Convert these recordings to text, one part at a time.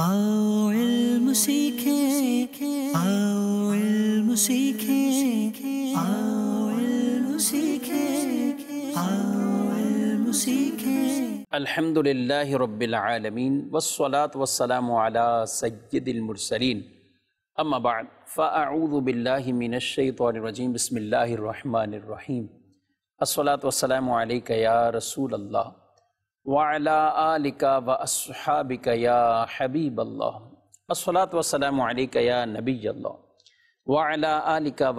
आओ इल्म सीखे आओ इल्म सीखे आओ इल्म सीखे आओ रब्बिल आलमीन वस्सलात वस्सलाम अला सय्यदिल मुरसलीन अम्मा बाद फ़ाऊदु बिल्लाहि मिनश शैतानिर रजीम बिस्मिल्लाहिर रहमानिर रहीम अस्सलातु वस्सलामु अलैका या रसूल अल्लाह वाला आलिका व असहाबिका नबी अल्लाह वाला आलिका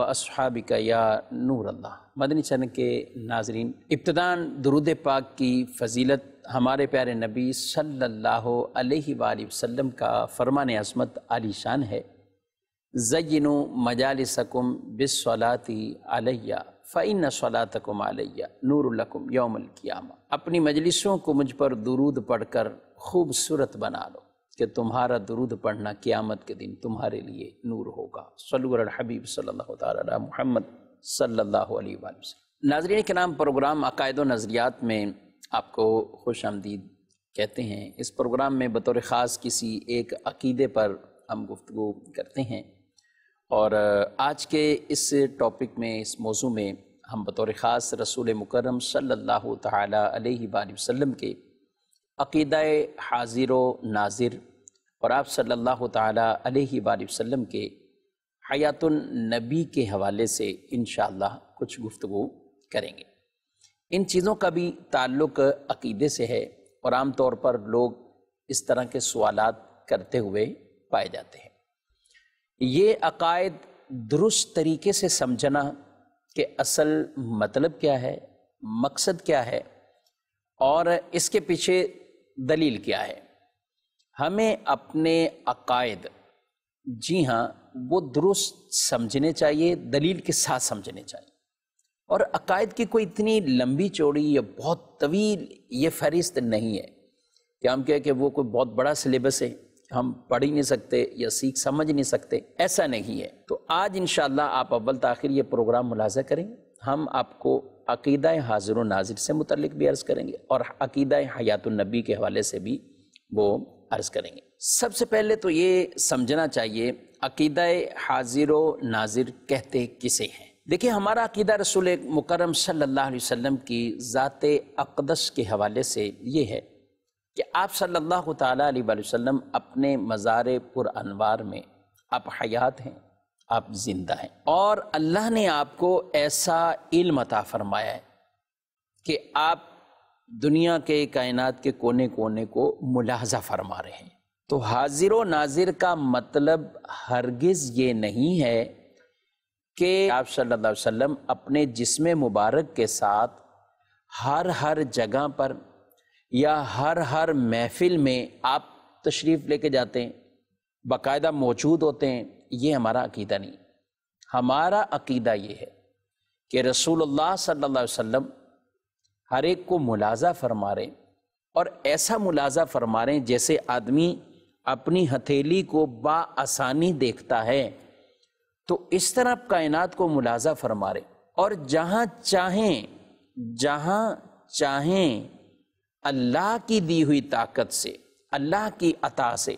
मदनी चन के नाजरीन इब्तदान दरुद पाक की फजीलत हमारे प्यारे नबी सल्लल्लाहु अलैहि वसल्लम का फरमान आली शान है जयन मजालसकुम बिसलाती अलैया फ़ैन सलात को मालैया नूरकुम यौमल कियामा अपनी मजलिसों को मुझ पर दुरूद पढ़कर खूबसूरत बना लो कि तुम्हारा दुरूद पढ़ना क़्यामत के दिन तुम्हारे लिए नूर होगा सलूर हबीब सल्ला महमद सल्ला वसलम नाजरन के नाम प्रोग्राम अकायद नज़रियात में आपको खुश आमदीद कहते हैं इस प्रोग्राम में बतौर ख़ास किसी एक अकीदे पर हम गुफ्तु करते हैं और आज के इस टॉपिक में इस मौजू में हम बतौर ख़ास रसूल मुकरम सल्लल्लाहु अलैहि वसल्लम के अक़ीद हाजिर नाजिर और आप सल्लल्लाहु अलैहि वसल्लम के हयातुन नबी के हवाले से इन कुछ गुफ्तु करेंगे इन चीज़ों का भी ताल्लुक अक़ीदे से है और आम तौर पर लोग इस तरह के सवालात करते हुए पाए जाते हैं ये अकायद दुरुस्त तरीके से समझना कि असल मतलब क्या है मकसद क्या है और इसके पीछे दलील क्या है हमें अपने अकायद जी हाँ वो दुरुस्त समझने चाहिए दलील के साथ समझने चाहिए और अकायद की कोई इतनी लंबी चौड़ी या बहुत तवील ये फहरिस्त नहीं है कि हम कहें कि वो कोई बहुत बड़ा सिलेबस है हम पढ़ ही नहीं सकते या सीख समझ नहीं सकते ऐसा नहीं है तो आज इन आप अव्वल तख़िर ये प्रोग्राम मुलाजा करें हम आपको अकीदा हाजिर व नाजिर से मुतलक भी अर्ज़ करेंगे और अकीदा हयातुलनबी के हवाले से भी वो अर्ज़ करेंगे सबसे पहले तो ये समझना चाहिए अकीदा हाजिर व नाजिर कहते किसे हैं देखिए हमारा अकीदा रसूल मुकरम सल्लल्लाहु अलैहि वसल्लम की ज़ात अकदस के हवाले से ये है कि आप सल्लल्लाहु अलैहि वसल्लम अपने मज़ार पुर अनवार में आप हयात हैं आप ज़िंदा हैं और अल्लाह ने आपको ऐसा इल्म अता फरमाया है कि आप दुनिया के कायनात के कोने कोने को मुलाजा फरमा रहे हैं तो हाजिर नाजिर का मतलब हरगिज़ ये नहीं है कि आप सल्लल्लाहु अलैहि वसल्लम अपने जिसम मुबारक के साथ हर हर जगह पर या हर हर महफिल में आप तशरीफ़ लेके जाते हैं बाकायदा मौजूद होते हैं ये हमारा अकीदा नहीं हमारा अकीदा ये है कि रसूलुल्लाह सल्लल्लाहु अलैहि वसल्लम हर एक को मुलाजा फरमा रहे और ऐसा मुलाजा फरमा रहे जैसे आदमी अपनी हथेली को बासानी देखता है तो इस तरह आप कायनात को मुलाजा फरमा रहे और जहाँ चाहें जहाँ चाहें अल्लाह की दी हुई ताकत से अल्लाह की अता से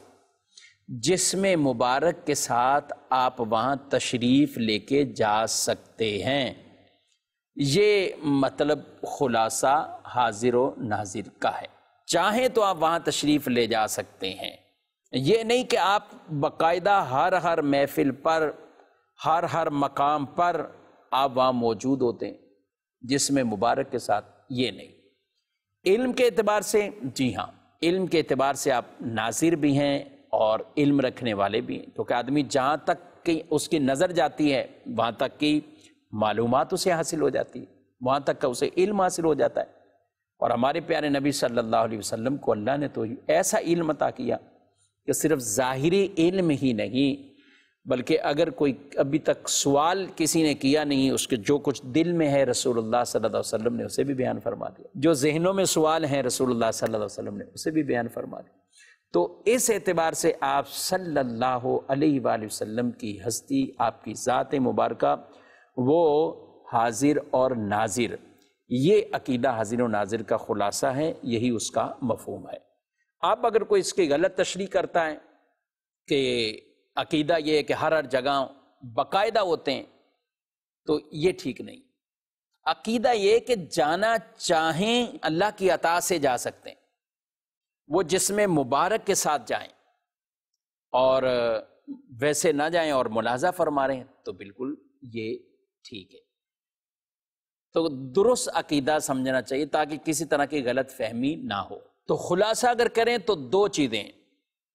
जिसमें मुबारक के साथ आप वहाँ तशरीफ़ लेके जा सकते हैं ये मतलब खुलासा हाजिर व नाजिर का है चाहें तो आप वहाँ तशरीफ़ ले जा सकते हैं ये नहीं कि आप बाकायदा हर हर महफिल पर हर हर मकाम पर आप वहाँ मौजूद होते हैं जिसमें मुबारक के साथ ये नहीं इल्म के अतबार से जी हाँ इल्म के अतबार से आप नाजिर भी हैं और इल्म रखने वाले भी हैं क्योंकि आदमी जहाँ तक कि उसकी नज़र जाती है वहाँ तक की मालूम उसे हासिल हो जाती है वहाँ तक का उसे इल्म हासिल हो जाता है और हमारे प्यारे नबी सल्लल्लाहु अलैहि वसल्लम को अल्लाह ने तो ऐसा इल्म अता किया कि सिर्फ ज़ाहरी इल्म ही नहीं बल्कि अगर कोई अभी तक सवाल किसी ने किया नहीं उसके जो कुछ दिल में है रसूलुल्लाह सल्लल्लाहु ने उसे भी बयान फरमा दिया जो जहनों में सवाल हैं रसूल सल्लल्लाहु ने उसे भी बयान फरमा दिया तो इस एतबार से आप सल्ला अलैहि की हस्ती आपकी ज़ात मुबारक वो हाजिर और नाजिर ये अकीदा हाजिर व नाजिर का ख़ुलासा है यही उसका मफहम है आप अगर कोई इसकी गलत तशरी करता है कि अकीदा ये है कि हर हर जगह बाकायदा होते हैं तो ये ठीक नहीं अकीदा ये कि जाना चाहें अल्लाह की अता से जा सकते हैं वो जिसमें मुबारक के साथ जाएं और वैसे ना जाएं और मुलाजा फरमा रहे हैं तो बिल्कुल ये ठीक है तो दुरुस्त अकीदा समझना चाहिए ताकि किसी तरह की गलत फहमी ना हो तो खुलासा अगर करें तो दो चीज़ें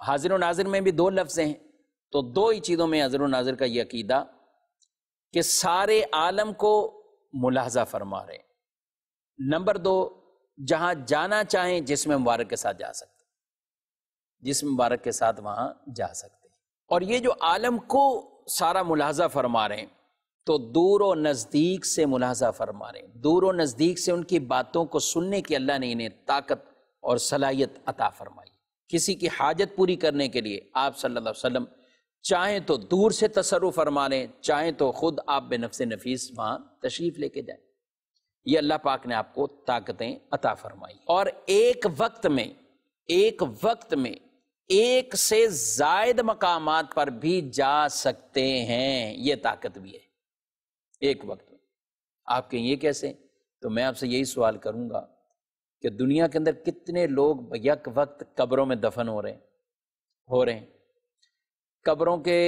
हाजिर नाजिर में भी दो लफ्ज़ हैं तो दो ही चीज़ों में हजर नाजर का यह अकीदा कि सारे आलम को मुलाजा फरमा रहे नंबर दो जहां जाना चाहें जिसमें मुबारक के साथ जा सकते जिसम मुबारक के साथ वहां जा सकते और ये जो आलम को सारा मुलाजा फरमा रहे तो दूर और नज़दीक से मुलाजा फरमा रहे दूर और नज़दीक से उनकी बातों को सुनने की अल्लाह ने इन्हें ताकत और सलाहियत अता फरमाई किसी की हाजत पूरी करने के लिए आप सल्लल्लाहु अलैहि वसल्लम चाहें तो दूर से तसरु लें चाहे तो खुद आप बेनफ्स नफीस वहां तशरीफ़ लेके जाए ये अल्लाह पाक ने आपको ताकतें अता फरमाई और एक वक्त में एक वक्त में एक से जायद मकाम पर भी जा सकते हैं यह ताकत भी है एक वक्त में आप कहें ये कैसे तो मैं आपसे यही सवाल करूंगा कि दुनिया के अंदर कितने लोग यक वक्त कब्रों में दफन हो रहे हैं हो रहे हैं कब्रों के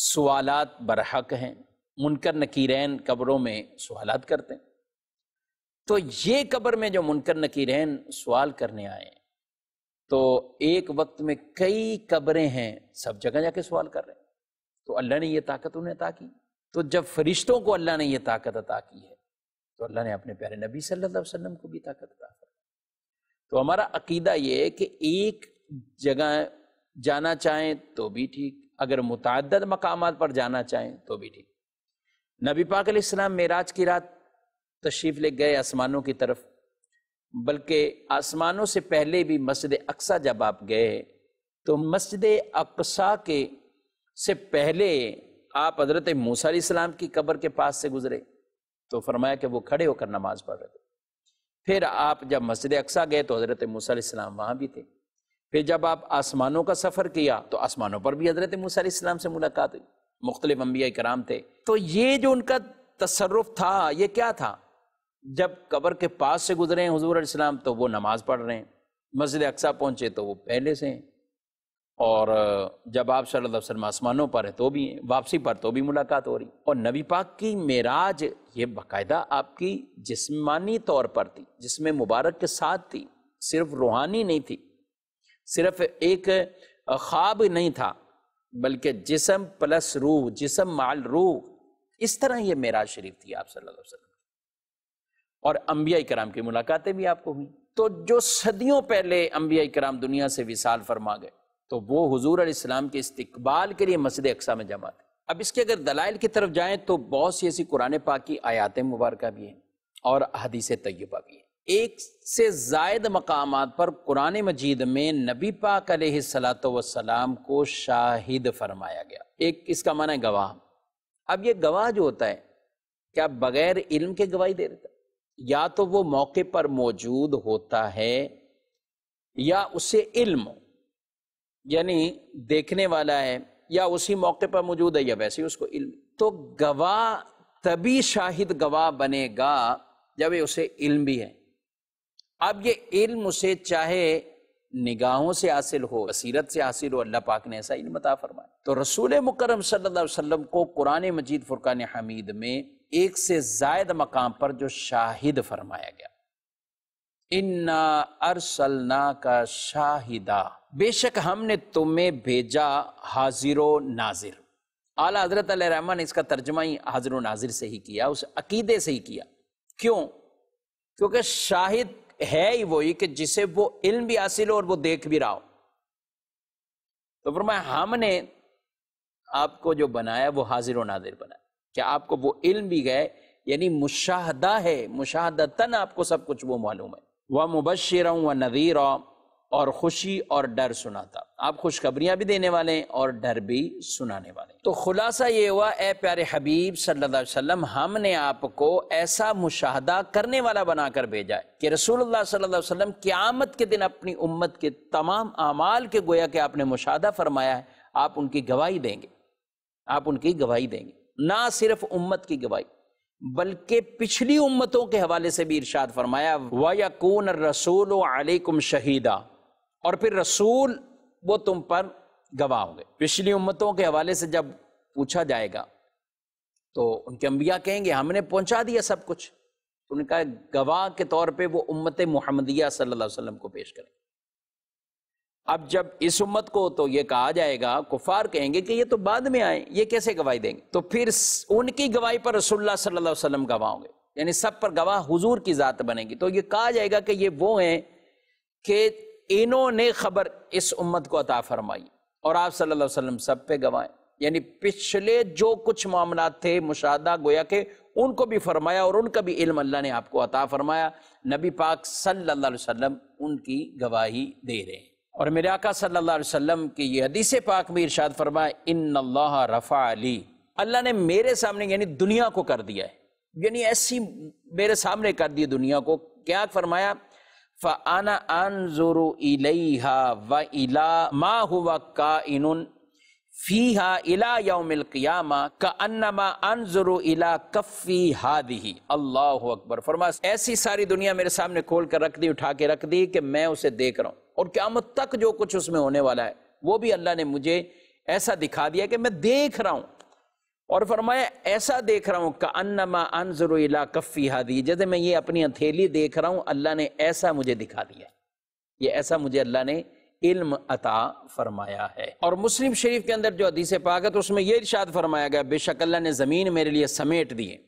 सवालत बरहक हैं मुनकर नकीरैन कबरों में सवालत करते हैं तो ये कबर में जो मुनकर नकीरैन सवाल करने आए तो एक वक्त में कई कब्रें हैं सब जगह जाके सवाल कर रहे हैं तो अल्लाह ने यह ताकत उन्हें अता की तो जब फरिश्तों को अल्लाह ने यह ताकत अता की है तो अल्लाह ने अपने प्यारे नबी सल्लाम को भी ताकत अता कर तो हमारा अकीदा यह है कि एक जगह जाना चाहें तो भी ठीक अगर मुतद मकाम पर जाना चाहें तो भी ठीक नबी पाक इस्लाम मेराज की रात तशरीफ़ ले गए आसमानों की तरफ बल्कि आसमानों से पहले भी मस्जिद अक्सा जब आप गए तो मस्जिद अक्सा के से पहले आप हज़रत मूसा इस्लाम की कब्र के पास से गुजरे तो फरमाया कि वो खड़े होकर नमाज़ पढ़ रहे थे फिर आप जब मस्जिद अक्सा गए तो हज़रत मूसा इस्लाम वहाँ भी थे फिर जब आप आसमानों का सफ़र किया तो आसमानों पर भी हज़रत मूसम से मुलाकात हुई मुख्तलिफ अम्बिया कराम थे तो ये जो उनका तसरफ था ये क्या था जब कबर के पास से गुजरे हैं हजूर इस्लाम तो वो नमाज़ पढ़ रहे हैं मस्जिद अक्सा पहुँचे तो वो पहले से हैं और जब आप सल्लम आसमानों पर है तो भी हैं वापसी पर तो भी मुलाकात हो रही और नबी पाक की मेराज ये बाकायदा आपकी जिसमानी तौर पर थी जिसमें मुबारक के साथ थी सिर्फ रूहानी नहीं थी सिर्फ एक ख्वाब नहीं था बल्कि जिसम प्लस रूह जिसम माल रूह इस तरह ये मेरा शरीफ थी आप सल्लल्लाहु अलैहि वसल्लम और अम्बिया कराम की मुलाकातें भी आपको हुई तो जो सदियों पहले अम्बिया कराम दुनिया से विशाल फरमा गए तो वो हजूर इस्लाम के इस्तबाल के लिए मस्जिद अक्सा में जमा थे अब इसके अगर दलाइल की तरफ जाए तो बहुत सी ऐसी कुरान पाक की आयात मुबारक भी हैं और हदीस तय्यबा भी हैं एक से जायद मकाम पर कुरान मजीद में नबी पाक सलात सलाम को शाहिद फरमाया गया एक इसका माना है गवाह अब यह गवाह जो होता है क्या बगैर इल्म के गवाही दे देता या तो वो मौके पर मौजूद होता है या उसे इल्म यानी देखने वाला है या उसी मौके पर मौजूद है या वैसे उसको इल्म तो गवाह तभी शाहिद गवाह बनेगा जब उसे इल्म भी है अब ये इल्म उसे चाहे निगाहों से हासिल हो बसीरत से हासिल हो अल्लाह पाक ने ऐसा इल्म अता फरमाया तो रसूल मुकरम सल्लल्लाहु अलैहि वसल्लम को कुरान मजीद फुरकान हमीद में एक से जायद मकाम पर जो शाहिद फरमाया गया इन्ना अरसलना का शाहिदा बेशक हमने तुम्हें भेजा हाजिर नाजिर आला हजरत रहमान ने इसका तर्जमा ही हाजिर नाजिर से ही किया उस अकीदे से ही किया क्यों क्योंकि शाहिद है ही वही कि जिसे वो इल्म भी हासिल हो और वो देख भी रहा हो तो मैं हमने आपको जो बनाया वो हाजिर व नाजिर बनाया क्या आपको वो इल्म भी गए यानी मुशाहदा है मुशाहदतन आपको सब कुछ वो मालूम है वह मुबशर व नदीर और खुशी और डर सुनाता आप खुशखबरियां भी देने वाले हैं और डर भी सुनाने वाले तो खुलासा ये हुआ ए प्यारे हबीब सल्लल्लाहु अलैहि वसल्लम हमने आपको ऐसा मुशाहदा करने वाला बनाकर भेजा है कि रसूलुल्लाह सल्लल्लाहु अलैहि वसल्लम क़यामत के दिन अपनी उम्मत के तमाम अमाल के गोया के आपने मुशाहदा फरमाया है आप उनकी गवाही देंगे आप उनकी गवाही देंगे ना सिर्फ उम्मत की गवाही बल्कि पिछली उम्मतों के हवाले से भी इर्शाद फरमाया वायकून रसूल अलैकुम शहीदा और फिर रसूल वो तुम पर गवाह होंगे पिछली उम्मतों के हवाले से जब पूछा जाएगा तो उनके अम्बिया कहेंगे हमने पहुंचा दिया सब कुछ तो उनका गवाह के तौर पे वो उम्मत मोहम्मदिया सल्लल्लाहु अलैहि वसल्लम को पेश करें अब जब इस उम्मत को तो ये कहा जाएगा कुफार कहेंगे कि ये तो बाद में आए ये कैसे गवाही देंगे तो फिर उनकी गवाही पर रसुल्ला सल्ला वसलम गवाह होंगे यानी सब पर गवाह हुजूर की ज़ात बनेगी तो ये कहा जाएगा कि ये वो हैं कि इन्होंने खबर इस उम्मत को अता फरमाई और आप सल्लल्लाहु अलैहि वसल्लम सब पे गवाएं यानी पिछले जो कुछ मामला थे मुशादा गोया के उनको भी फरमाया और उनका भी इल्म अल्लाह ने आपको अता फरमाया नबी पाक सल्लल्लाहु अलैहि वसल्लम उनकी गवाही दे रहे हैं और मेरे आका सल्लल्लाहु अलैहि वसल्लम की ये हदीस पाक में इरशाद फरमाया इन रफ़ा अली अल्लाह ने मेरे सामने यानी दुनिया को कर दिया है यानी ऐसी मेरे सामने कर दी दुनिया को क्या फरमाया फ़ाना अनजुरु व इला फ़ीहा इला क़ियामा का अन्नमा अनजुरु इला कफ़ी हादिही अकबर फरमास ऐसी सारी दुनिया मेरे सामने खोल कर रख दी उठा के रख दी कि मैं उसे देख रहा हूँ और क्यामत तक जो कुछ उसमें होने वाला है वो भी अल्लाह ने मुझे ऐसा दिखा दिया कि मैं देख रहा हूँ और फरमाया ऐसा देख रहा हूँ का अनमा अनजर कफ़ी हादी जैसे मैं ये अपनी हथेली देख रहा हूँ अल्लाह ने ऐसा मुझे दिखा दिया ये ऐसा मुझे अल्लाह ने इल्म अता फरमाया है और मुस्लिम शरीफ के अंदर जो अदीस पाक है तो उसमें यह इर्शाद फरमाया गया बेशक अल्लाह ने ज़मीन मेरे लिए समेट दिए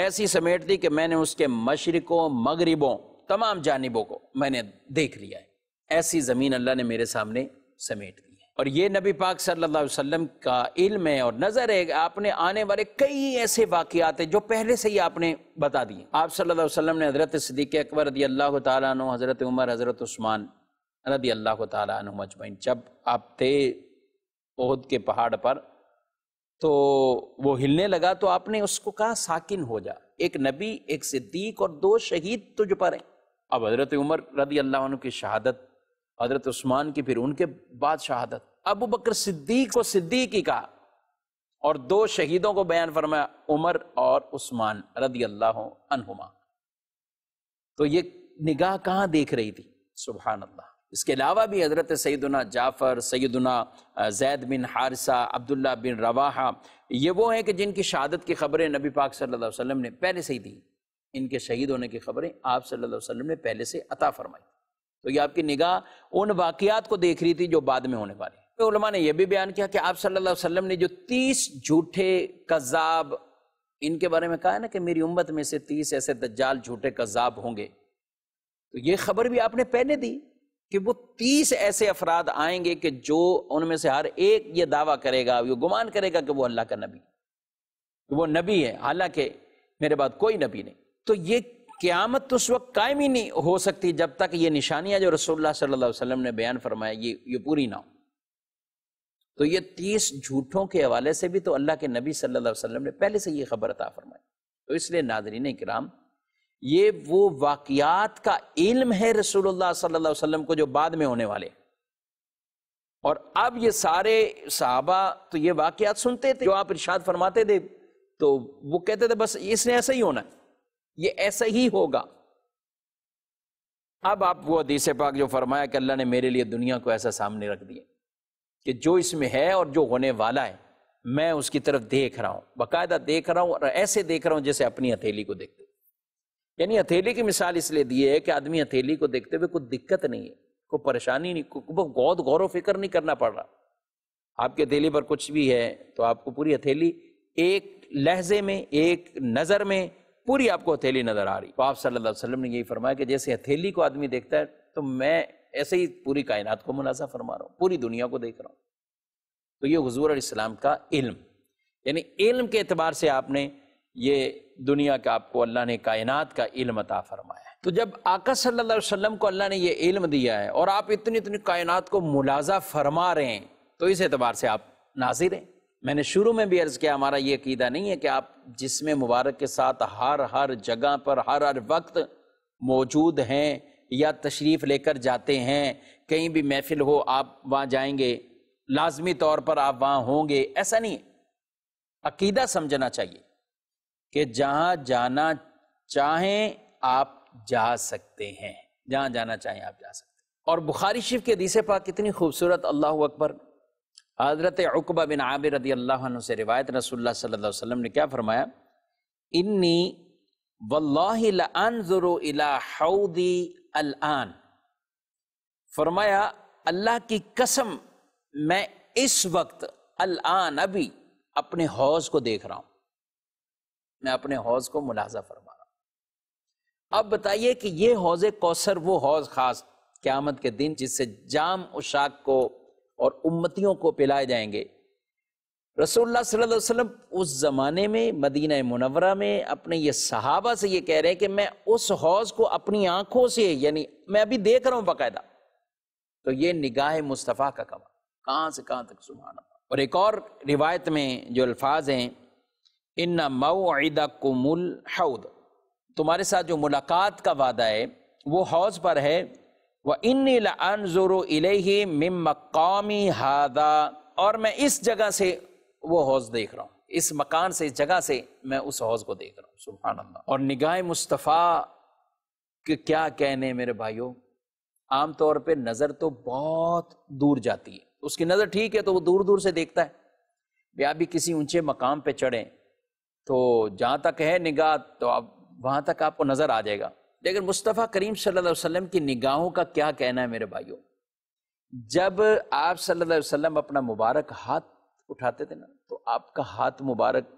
ऐसी समेट दी कि मैंने उसके मशरक़ों मगरबों तमाम जानबों को मैंने देख लिया है ऐसी ज़मीन अल्लाह ने मेरे सामने समेट दी और ये नबी पाक सल्लल्लाहु अलैहि वसल्लम का इल्म है और नज़र है आपने आने वाले कई ऐसे वाक़ात हैं जो पहले से ही आपने बता दिए आप सल्लल्लाहु अलैहि वसल्लम ने हज़रत सदीक़ अकबर रदी अल्लाह तु हज़रत उमर हज़रत उस्मान रदी अल्लाह तु मजमैन जब आप थे ओहद के पहाड़ पर तो वो हिलने लगा तो आपने उसको कहा साकिन हो जा एक नबी एक सिद्दीक और दो शहीद तुझ पर हैं अब हज़रत उमर रदी अल्लाह की शहादत हजरत उस्मान की फिर उनके बाद शहादत अबू बकर सिद्दीक को सिद्दीक ही कहा और दो शहीदों को बयान फरमाया उमर और उस्मान रदी अल्लाह अनहुमा तो ये निगाह कहाँ देख रही थी सुबहान अल्लाह इसके अलावा भी हज़रत सैदुना जाफ़र सैदुना जैद बिन हारसा अब्दुल्ला बिन रवाहा ये वो हैं कि जिनकी शहादत की खबरें नबी पाक सल्लल्लाहु अलैहि वसल्लम ने पहले से ही दी इनके शहीद होने की खबरें आप सल्लल्लाहु अलैहि वसल्लम ने पहले से अता फरमाई तो ये आपकी निगाह उन वाकियात को देख रही थी जो बाद में होने वाली तो उलमा ने यह भी बयान किया कि आप सल्लल्लाहु अलैहि वसल्लम ने जो तीस झूठे कज़ाब इनके बारे में कहा है ना कि मेरी उम्मत में से तीस ऐसे दज्जाल झूठे कज़ाब होंगे तो ये खबर भी आपने पहले दी कि वो तीस ऐसे अफराद आएंगे कि जो उनमें से हर एक ये दावा करेगा ये गुमान करेगा कि वो अल्लाह का नबी वो नबी है हालांकि मेरे बाद कोई नबी नहीं तो ये क़्यामत तो उस वक्त कायम ही नहीं हो सकती जब तक ये निशानियां जो रसोल्ला सल्लाम ने बयान फरमाया ये ये पूरी ना हो तो ये तीस झूठों के हवाले से भी तो अल्लाह के नबी सल्लाम ने पहले से ये खबर अता फरमाई तो इसलिए नादरीन कराम ये वो वाकियात का इल्म है रसूलुल्लाह सल्लल्लाहु अलैहि वसल्लम को जो बाद में होने वाले और अब ये सारे साहबा तो ये वाकियात सुनते थे जो आप इर्शाद फरमाते थे तो वो कहते थे बस इसने ऐसा ही होना है ये ऐसा ही होगा अब आप वो हदीस पाक जो फरमाया कि अल्लाह ने मेरे लिए दुनिया को ऐसा सामने रख दिया कि जो इसमें है और जो होने वाला है मैं उसकी तरफ देख रहा हूं बाकायदा देख रहा हूं और ऐसे देख रहा हूं जैसे अपनी हथेली को देखते यानी हथेली की मिसाल इसलिए दी है कि आदमी हथेली को देखते हुए कोई दिक्कत नहीं है कोई परेशानी नहीं को गौत गौर फिक्र नहीं करना पड़ रहा आपके हथेली पर कुछ भी है तो आपको पूरी हथेली एक लहजे में एक नज़र में पूरी आपको हथेली नजर आ रही तो आप सल्लल्लाहु अलैहि वसल्लम ने यही फरमाया कि जैसे हथेली को आदमी देखता है तो मैं ऐसे ही पूरी कायनात को मुनाजा फरमा रहा हूँ पूरी दुनिया को देख रहा हूँ तो ये हजूर इस्लाम का इल्म यानी इल्म के अतबार से आपने ये दुनिया का आपको अल्लाह ने कायनात का इल्म अता फरमाया तो जब आका सल्लल्लाहु अलैहि वसल्लम को अल्लाह ने ये इल्म दिया है और आप इतनी इतनी कायनात को मुलाजा फरमा रहे हैं तो इस एतबार से आप नाजिर हैं मैंने शुरू में भी अर्ज़ किया हमारा ये अकीदा नहीं है कि आप जिसमें मुबारक के साथ हर हर जगह पर हर हर वक्त मौजूद हैं या तशरीफ़ लेकर जाते हैं कहीं भी महफिल हो आप वहाँ जाएंगे लाजमी तौर पर आप वहाँ होंगे ऐसा नहीं है अकीदा समझना चाहिए कि जहाँ जाना चाहें आप जा सकते हैं जहाँ जाना चाहें आप जा सकते हैं और बुखारी शिफ के दीसे पाक कितनी खूबसूरत अल्लाह अकबर हज़रत अकबा बिन आमिर रदी अल्लाह से रिवायत रसोल्ला सल्ला ने क्या फरमाया इन्नी वल्लाउदी अलआन फरमाया अल्लाह की कसम मैं इस वक्त अलआन अभी अपने हौज को देख रहा हूं मैं अपने हौज को मुलाजा फरमा रहा हूं अब बताइए कि ये हौज कौसर वो हौज खास क्यामत के दिन जिससे जाम उशाक को और उम्मतियों को पिलाए जाएंगे रसोल्ला वसल्लम उस ज़माने में मदीना मुनवरा में अपने ये सहाबा से ये कह रहे हैं कि मैं उस हौज को अपनी आंखों से यानी मैं अभी देख रहा हूं बाकायदा तो ये निगाह मुस्तफ़ा का कमा कहां से कहां तक सुबहाना और एक और रिवायत में जो अल्फाज हैं इन्ना मऊदा कुमुल हौद तुम्हारे साथ जो मुलाकात का वादा है वो हौज पर है व इन मिम मकामी हादा और मैं इस जगह से वो हौज देख रहा हूँ इस मकान से इस जगह से मैं उस हौज को देख रहा हूँ सुबहान अल्लाह और निगाह मुस्तफ़ा के क्या कहने मेरे भाइयों आमतौर पर नज़र तो बहुत दूर जाती है उसकी नज़र ठीक है तो वो दूर दूर से देखता है या भी किसी ऊंचे मकाम पे चढ़ें तो जहाँ तक है निगाह तो आप वहाँ तक आपको नज़र आ जाएगा लेकिन मुस्तफ़ा करीम सल्लल्लाहु अलैहि वसल्लम की निगाहों का क्या कहना है मेरे भाइयों जब आप सल्लल्लाहु अलैहि वसल्लम अपना मुबारक हाथ उठाते थे ना तो आपका हाथ मुबारक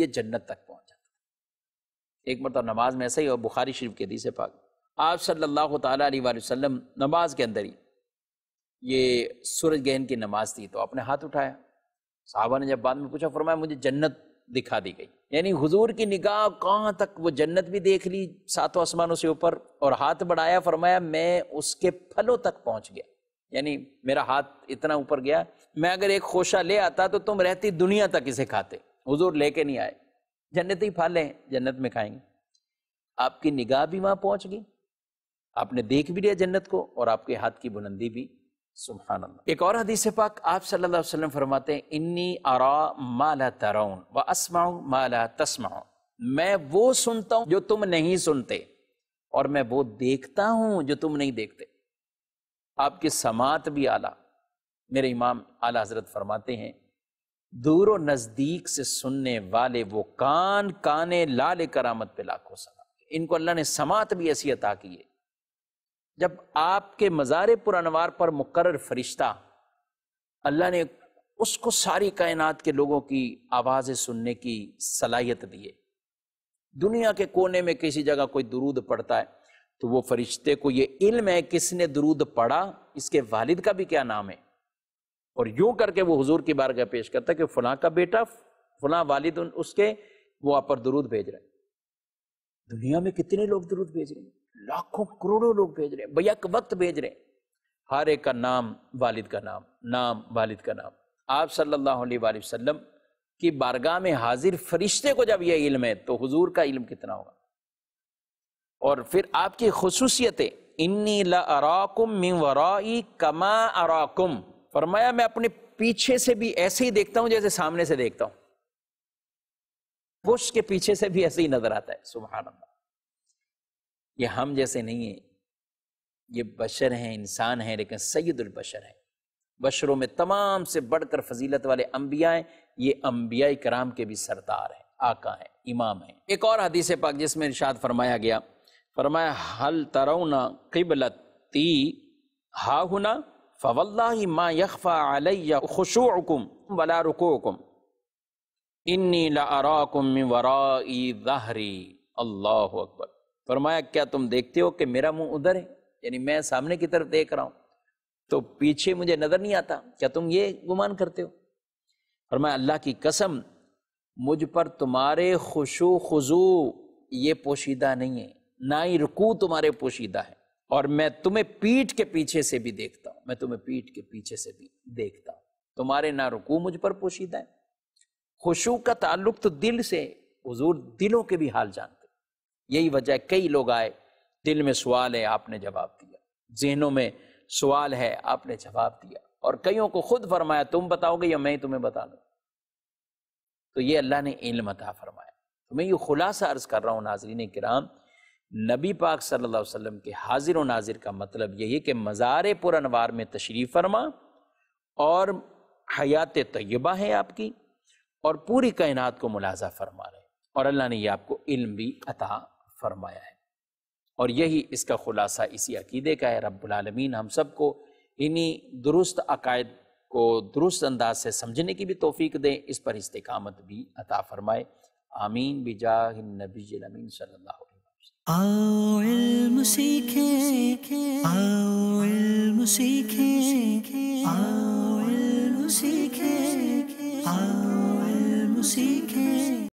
ये जन्नत तक पहुँच जाता था एक मरतब नमाज में ऐसा ही और बुखारी शरीफ के दी से पाक आप सल्लल्लाहु अलैहि वसल्लम नमाज के अंदर ही ये सूरज गहन की नमाज थी तो आपने हाथ उठाया साहबा ने जब बाद में पूछा फरमाया मुझे जन्नत दिखा दी गई यानी हुजूर की निगाह कहाँ तक वो जन्नत भी देख ली सातों आसमानों से ऊपर और हाथ बढ़ाया फरमाया मैं उसके फलों तक पहुँच गया यानी मेरा हाथ इतना ऊपर गया मैं अगर एक खोशा ले आता तो तुम रहती दुनिया तक इसे खाते हुजूर लेके नहीं आए जन्नत ही फल हैं जन्नत में खाएंगे आपकी निगाह भी वहाँ पहुँच गई आपने देख भी लिया जन्नत को और आपके हाथ की बुलंदी भी एक और हदीस पाक आप सल्लल्लाहु अलैहि वसल्लम फरमाते हैं इन्नी आरा माला तरौन व असमाऊ माला तस्मा मैं वो सुनता हूं जो तुम नहीं सुनते और मैं वो देखता हूं जो तुम नहीं देखते आपके समात भी आला मेरे इमाम आला हजरत फरमाते हैं दूर और नज़दीक से सुनने वाले वो कान काने लाल करामत पे लाखों सलाम इनको अल्लाह ने समात भी ऐसी अता की है जब आपके मज़ार पुरानवार पर मुकर फरिश्ता अल्लाह ने उसको सारी कायनात के लोगों की आवाज़ें सुनने की सलाहियत दी है दुनिया के कोने में किसी जगह कोई दुरूद पड़ता है तो वो फरिश्ते को ये इल्म है किसने दुरूद पढ़ा इसके वालिद का भी क्या नाम है और यूं करके वो हुजूर की बारगाह पेश करता है कि फलां का बेटा फलां वालिद उसके वो आप पर दुरूद भेज रहे हैं दुनिया में कितने लोग दुरूद भेज रहे हैं लाखों करोड़ों लोग भेज रहे हैं भैया वक्त भेज रहे हैं हर एक का नाम वालिद का नाम नाम वालिद का नाम आप सल्लल्लाहु अलैहि वसल्लम की बारगाह में हाजिर फरिश्ते को जब यह इल्म है तो हुजूर का इल्म कितना होगा और फिर आपकी खसूसियतें इन्नी लराकुम मिन वराई कमा अराकुम फरमाया मैं अपने पीछे से भी ऐसे ही देखता हूं जैसे सामने से देखता हूं पुश के पीछे से भी ऐसे ही नजर आता है सुबह ये हम जैसे नहीं है ये बशर हैं इंसान हैं लेकिन सैदुल बशर हैं बशरों में तमाम से बढ़कर फजीलत वाले अम्बिया हैं ये अम्बिया कराम के भी सरदार हैं आका हैं इमाम हैं एक और हदीस पाक जिसमें इर्शाद फरमाया गया फरमाया हल तरौना किबलती हाहुना फवल्ला माँ यखफा अलैया खुशुकुम वला रुकुकुम इन्नी ला अराकुम वरा जहरी अल्लाह अकबर फरमाया क्या तुम देखते हो कि मेरा मुंह उधर है यानी मैं सामने की तरफ देख रहा हूं तो पीछे मुझे नजर नहीं आता क्या तुम ये गुमान करते हो फरमाया अल्लाह की कसम मुझ पर तुम्हारे खुशो खुजू ये पोशीदा नहीं है ना ही रुकू तुम्हारे पोशीदा है और मैं तुम्हें पीठ के पीछे से भी देखता हूँ मैं तुम्हें पीठ के पीछे से भी देखता हूं तुम्हारे ना रुकू मुझ पर पोशीदा है खुशू का ताल्लुक तो दिल से हजूर दिलों के भी हाल जानते यही वजह कई लोग आए दिल में सवाल है आपने जवाब दिया जहनों में सवाल है आपने जवाब दिया और कईयों को खुद फरमाया तुम बताओगे या मैं तुम्हें बता दूँ तो ये अल्लाह ने इल्म अता फरमाया तो मैं ये खुलासा अर्ज कर रहा हूँ नाजरीन कराम नबी पाक सल्लल्लाहु अलैहि वसल्लम के हाजिर व नाजिर का मतलब यही कि मज़ार पुरनवार में तशरीफ़ फरमा और हयात तय्यबा है आपकी और पूरी कायनात को मुलाजा फरमा रहे और अल्लाह ने यह आपको इल्म भी अता फरमाया है और यही इसका खुलासा इसी अकीदे का है रब्लमीन हम सबको इन्हीं दुरुस्त अकायद को दुरुस्त अंदाज से समझने की भी तोफ़ी दें इस पर इस्तकामत भी अता फरमाए आमीन बिजा नबी अमीन सल्ला आओ इल्म